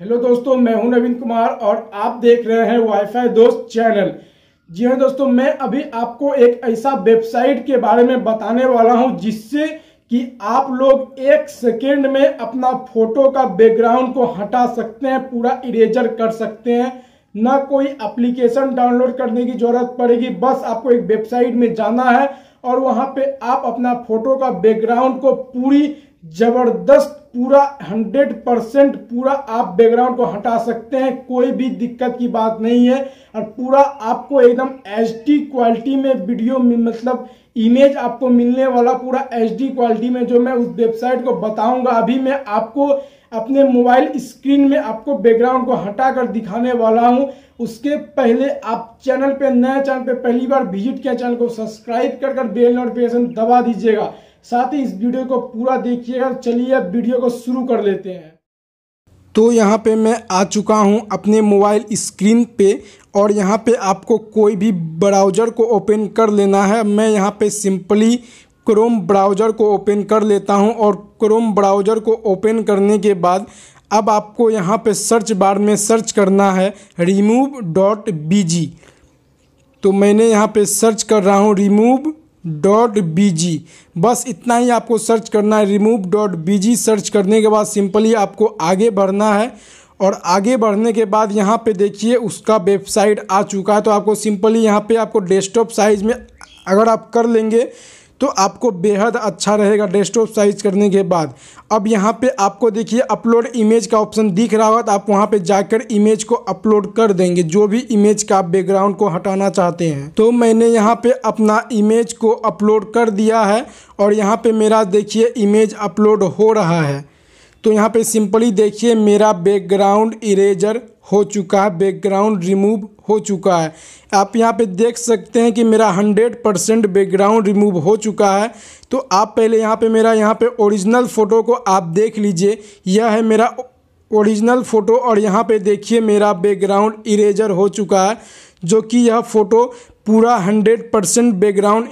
hello दोस्तों मैं हूं नवीन कुमार और आप देख रहे हैं वाईफाई दोस्त चैनल जी हाँ दोस्तों मैं अभी आपको एक ऐसा वेबसाइट के बारे में बताने वाला हूं जिससे कि आप लोग एक सेकेंड में अपना फोटो का बैकग्राउंड को हटा सकते हैं पूरा इरेजर कर सकते हैं ना कोई एप्लीकेशन डाउनलोड करने की ज़रूरत पड़ेगी बस आपको एक वेबसाइट में जाना है और वहाँ पे आप अपना फोटो का बैकग्राउंड को पूरी ज़बरदस्त पूरा हंड्रेड परसेंट पूरा आप बैकग्राउंड को हटा सकते हैं कोई भी दिक्कत की बात नहीं है और पूरा आपको एकदम एच क्वालिटी में वीडियो मतलब इमेज आपको मिलने वाला पूरा एच क्वालिटी में जो मैं उस वेबसाइट को बताऊंगा अभी मैं आपको अपने मोबाइल स्क्रीन में आपको बैकग्राउंड को हटा कर दिखाने वाला हूं उसके पहले आप चैनल पे नए चैनल पे पहली बार विजिट किया चैनल को सब्सक्राइब कर कर बेल नोटिफिकेशन दबा दीजिएगा साथ ही इस वीडियो को पूरा देखिएगा चलिए अब वीडियो को शुरू कर लेते हैं तो यहाँ पे मैं आ चुका हूँ अपने मोबाइल स्क्रीन पे और यहाँ पे आपको कोई भी ब्राउज़र को ओपन कर लेना है मैं यहाँ पे सिंपली क्रोम ब्राउज़र को ओपन कर लेता हूँ और क्रोम ब्राउज़र को ओपन करने के बाद अब आपको यहाँ पे सर्च बार में सर्च करना है रिमूव डॉट बी तो मैंने यहाँ पे सर्च कर रहा हूँ रिमूव डॉट बी बस इतना ही आपको सर्च करना है रिमूव डॉट बी सर्च करने के बाद सिंपली आपको आगे बढ़ना है और आगे बढ़ने के बाद यहाँ पे देखिए उसका वेबसाइट आ चुका है तो आपको सिंपली यहाँ पे आपको डेस्कटॉप साइज़ में अगर आप कर लेंगे तो आपको बेहद अच्छा रहेगा डेस्कटॉप साइज करने के बाद अब यहाँ पे आपको देखिए अपलोड इमेज का ऑप्शन दिख रहा होगा तो आप वहाँ पे जाकर इमेज को अपलोड कर देंगे जो भी इमेज का बैकग्राउंड को हटाना चाहते हैं तो मैंने यहाँ पे अपना इमेज को अपलोड कर दिया है और यहाँ पे मेरा देखिए इमेज अपलोड हो रहा है तो यहाँ पे सिंपली देखिए मेरा बैकग्राउंड इरेजर हो चुका है बैकग्राउंड रिमूव हो चुका है आप यहाँ पे देख सकते हैं कि मेरा 100 परसेंट बैकग्राउंड रिमूव हो चुका है तो आप पहले यहाँ पे मेरा यहाँ पे ओरिजिनल फ़ोटो को आप देख लीजिए यह है मेरा ओरिजिनल फ़ोटो और यहाँ पे देखिए मेरा बैकग्राउंड इरेजर हो चुका है जो कि यह फ़ोटो पूरा हंड्रेड परसेंट बैकग्राउंड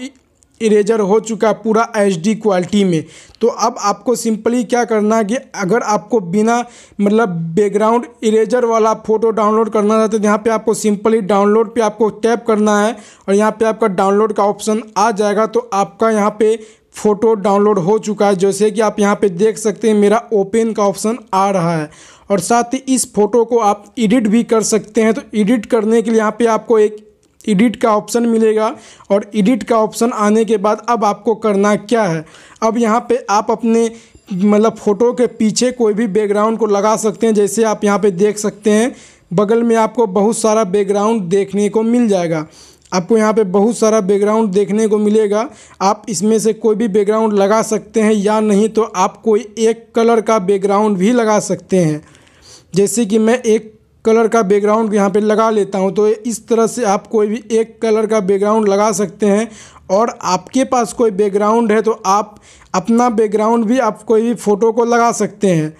इरेजर हो चुका पूरा एच क्वालिटी में तो अब आपको सिंपली क्या करना है कि अगर आपको बिना मतलब बैकग्राउंड इरेजर वाला फ़ोटो डाउनलोड करना चाहते हैं तो यहाँ पे आपको सिंपली डाउनलोड पे आपको टैप करना है और यहाँ पे आपका डाउनलोड का ऑप्शन आ जाएगा तो आपका यहाँ पे फ़ोटो डाउनलोड हो चुका है जैसे कि आप यहाँ पर देख सकते हैं मेरा ओपन का ऑप्शन आ रहा है और साथ ही इस फ़ोटो को आप एडिट भी कर सकते हैं तो एडिट करने के लिए यहाँ पे आपको एक एडिट का ऑप्शन मिलेगा और एडिट का ऑप्शन आने के बाद अब आपको करना क्या है अब यहाँ पे आप अपने मतलब फ़ोटो के पीछे कोई भी बैकग्राउंड को लगा सकते हैं जैसे आप यहाँ पे देख सकते हैं बगल में आपको बहुत सारा बैकग्राउंड देखने को मिल जाएगा आपको यहाँ पे बहुत सारा बैकग्राउंड देखने को मिलेगा आप इसमें से कोई भी बैकग्राउंड लगा सकते हैं या नहीं तो आप कोई एक कलर का बैकग्राउंड भी लगा सकते हैं जैसे कि मैं एक कलर का बैकग्राउंड यहाँ पे लगा लेता हूँ तो इस तरह से आप कोई भी एक कलर का बैकग्राउंड लगा सकते हैं और आपके पास कोई बैकग्राउंड है तो आप अपना बैकग्राउंड भी आप कोई भी फ़ोटो को लगा सकते हैं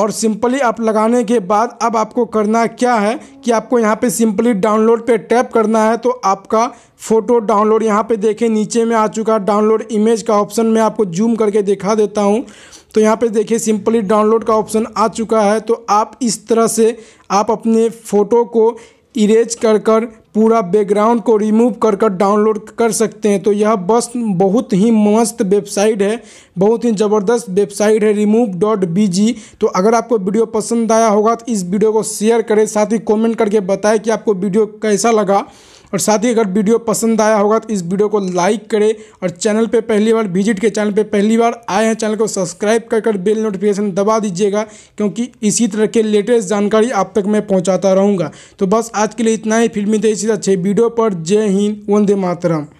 और सिंपली आप लगाने के बाद अब आपको करना क्या है कि आपको यहाँ पे सिंपली डाउनलोड पे टैप करना है तो आपका फ़ोटो डाउनलोड यहाँ पे देखें नीचे में आ चुका डाउनलोड इमेज का ऑप्शन मैं आपको जूम करके दिखा देता हूँ तो यहाँ पे देखिए सिंपली डाउनलोड का ऑप्शन आ चुका है तो आप इस तरह से आप अपने फ़ोटो को इरेज कर कर पूरा बैकग्राउंड को रिमूव कर कर डाउनलोड कर सकते हैं तो यह बस बहुत ही मस्त वेबसाइट है बहुत ही ज़बरदस्त वेबसाइट है रिमूव डॉट बी जी तो अगर आपको वीडियो पसंद आया होगा तो इस वीडियो को शेयर करें साथ ही कमेंट करके बताएं कि आपको वीडियो कैसा लगा और साथ ही अगर वीडियो पसंद आया होगा तो इस वीडियो को लाइक करें और चैनल पर पहली बार विजिट के चैनल पर पहली बार आए हैं चैनल को सब्सक्राइब कर कर बेल नोटिफिकेशन दबा दीजिएगा क्योंकि इसी तरह के लेटेस्ट जानकारी आप तक मैं पहुँचाता रहूँगा तो बस आज के लिए इतना ही फिल्मी थे इसी अच्छे वीडियो पर जय हिंद वंदे मातरम